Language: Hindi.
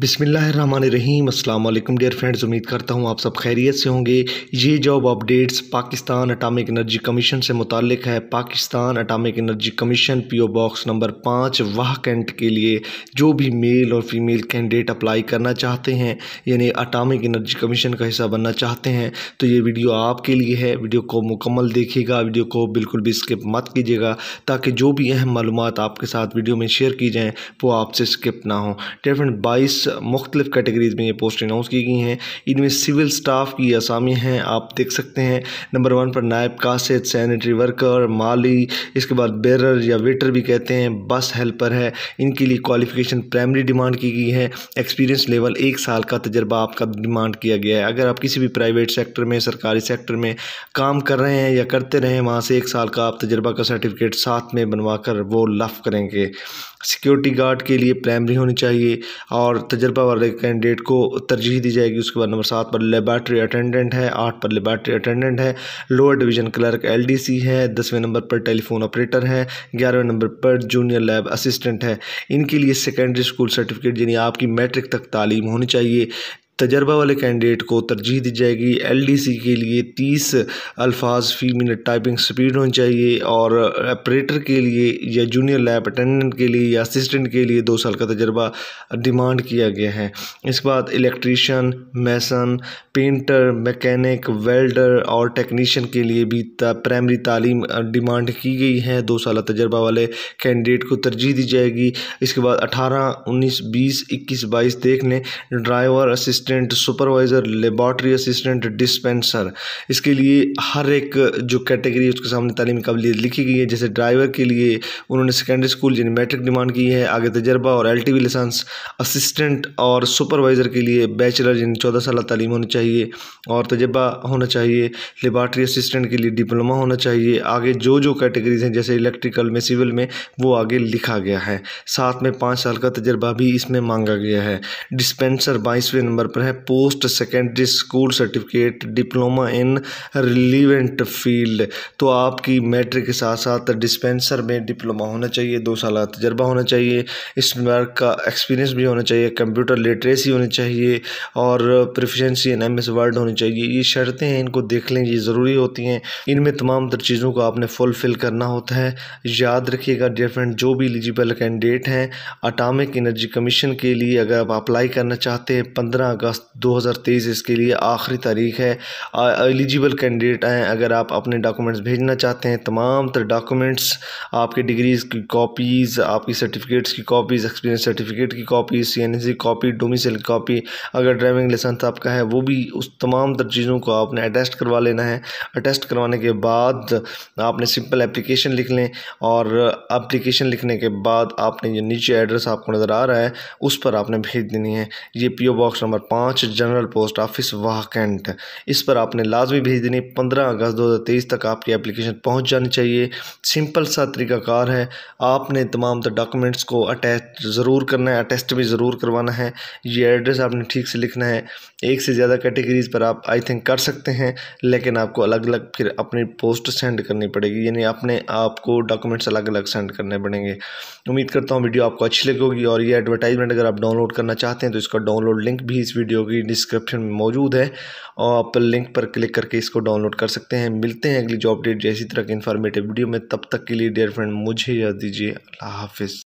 बिसमीम अल्लाम डियर फ्रेंड्स उम्मीद करता हूँ आप सब खैरियत से होंगे ये job updates Pakistan atomic energy commission से मुतक है Pakistan atomic energy commission PO box number पाँच वाह कैंट के लिए जो भी मेल और फीमेल कैंडिडेट अप्लाई करना चाहते हैं यानी अटामिक एनर्जी कमीशन का हिस्सा बनना चाहते हैं तो ये वीडियो आपके लिए है वीडियो को मुकम्मल देखिएगा वीडियो को बिल्कुल भी स्किप मत कीजिएगा ताकि जो भी अहम मालूम आपके साथ वीडियो में शेयर की जाएँ वो आपसे स्किप ना हो डेयर फ्रेंड बाईस मुख्तलिफ़ कैटेगरीज़ में ये पोस्ट अनाउंस की गई हैं इनमें सिविल स्टाफ की असामी हैं आप देख सकते हैं नंबर वन पर नायब कासिद सैनिटरी वर्कर माली इसके बाद बेरर या वेटर भी कहते हैं बस हेल्पर है इनके लिए क्वालिफिकेशन प्राइमरी डिमांड की गई है एक्सपीरियंस लेवल एक साल का तजर्बा आपका डिमांड किया गया है अगर आप किसी भी प्राइवेट सेक्टर में सरकारी सेक्टर में काम कर रहे हैं या करते रहें वहाँ से एक साल का आप तजर्बा का सर्टिफिकेट साथ में बनवा कर वो लफ करेंगे सिक्योरिटी गार्ड के लिए प्राइमरी होनी चाहिए और तजर्बा वाले कैंडिडेट को तरजीह दी जाएगी उसके बाद नंबर सात पर लेबार्ट्री अटेंडेंट है आठ पर लेबार्ट्री अटेंडेंट है लोअर डिवीजन क्लर्क एलडीसी है दसवें नंबर पर टेलीफोन ऑपरेटर है ग्यारहवें नंबर पर जूनियर लैब असिस्टेंट है इनके लिए सेकेंडरी स्कूल सर्टिफिकेट यानी आपकी मैट्रिक तक तालीम होनी चाहिए तजर्बा वाले कैंडिडेट को तरजीह दी जाएगी एल डी सी के लिए तीस अल्फाज फ़ी मिनट टाइपिंग स्पीड होनी चाहिए और ऑपरेटर के लिए या जूनियर लैब अटेंडेंट के लिए या असिस्टेंट के लिए दो साल का तजर्बा डिमांड किया गया है इसके बाद electrician mason painter mechanic welder और टेक्नीशियन के लिए भी प्राइमरी तालीम डिमांड की गई है दो साल तजर्बा वाले कैंडिडेट को तरजीह दी जाएगी इसके बाद अठारह उन्नीस बीस इक्कीस बाईस देख लें driver assistant assistant supervisor laboratory assistant dispenser इसके लिए हर एक जो कैटेगरी उसके सामने तालीमी काबिलियत लिखी गई है जैसे ड्राइवर के लिए उन्होंने सेकेंडरी स्कूल यानी मैट्रिक डिमांड की है आगे तजर्बा और L T V license assistant और सुपरवाइज़र के लिए बैचलर यानी चौदह साल तालीम होनी चाहिए और तजर्बा होना चाहिए लेबॉर्ट्री असिस्टेंट के लिए डिप्लोमा होना चाहिए आगे जो जो कैटेगरीज हैं जैसे इलेक्ट्रिकल में सिविल में वो आगे लिखा गया है साथ में पाँच साल का तजर्बा भी इसमें मांगा गया है डिस्पेंसर बाईसवें नंबर पर पर है post secondary school certificate diploma in relevant field तो आपकी मैट्रिक के साथ साथ डिस्पेंसर में डिप्लोमा होना चाहिए दो साल का तजर्बा होना चाहिए इस वर्क का एक्सपीरियंस भी होना चाहिए कंप्यूटर लिटरेसी होनी चाहिए और proficiency in M S word होनी चाहिए ये शर्तें हैं इनको देख लें ये ज़रूरी होती हैं इनमें तमाम तर चीज़ों को आपने फुलफ़िल करना होता है याद रखिएगा डियर फ्रेंड जो भी एलिजिबल कैंडिडेट हैं अटामिक एनर्जी कमीशन के लिए अगर आप अप्लाई करना चाहते हैं पंद्रह अगस्त 2023 इसके लिए आखिरी तारीख है एलिजिबल कैंडिडेट हैं अगर आप अपने डॉक्यूमेंट्स भेजना चाहते हैं तमाम तर डॉक्यूमेंट्स आपके डिग्रीज़ की कॉपीज़ आपकी सर्टिफिकेट्स की कॉपीज़ एक्सपीरियंस सर्टिफिकेट की कॉपी सी एन की कॉपी डोमिसल की कॉपी अगर ड्राइविंग लाइसेंस आपका है वो भी उस तमाम तर चीज़ों को आपने अटेस्ट करवा लेना है अटेस्ट करवाने के बाद आपने सिंपल एप्लीकेशन लिख लें और अप्लीकेशन लिखने के बाद आपने जो नीचे एड्रेस आपको नज़र आ रहा है उस पर आपने भेज देनी है ये पी बॉक्स नंबर पाँच general post office Wah cantt इस पर आपने लाजमी भेज देनी पंद्रह अगस्त दो हज़ार तेईस तक आपकी एप्लीकेशन पहुँच जानी चाहिए सिंपल सा तरीकाकार है आपने तमाम तो डॉक्यूमेंट्स को अटैच ज़रूर करना है अटेस्ट भी ज़रूर करवाना है ये एड्रेस आपने ठीक से लिखना है एक से ज़्यादा कैटेगरीज पर आप आई थिंक कर सकते हैं लेकिन आपको अलग अलग फिर अपनी पोस्ट सेंड करनी पड़ेगी यानी अपने आपको डॉक्यूमेंट्स अलग अलग सेंड करने पड़ेंगे उम्मीद करता हूँ वीडियो आपको अच्छी लगेगी और ये एडवर्टाइजमेंट अगर आप डाउनलोड करना चाहते हैं तो इसका डाउनलोड लिंक भी इस वीडियो की डिस्क्रिप्शन में मौजूद है और आप लिंक पर क्लिक करके इसको डाउनलोड कर सकते हैं मिलते हैं अगली जॉब अपडेट जैसी तरह की इन्फॉर्मेटिव वीडियो में तब तक के लिए डियर फ्रेंड मुझे याद दीजिए अल्लाह हाफिज़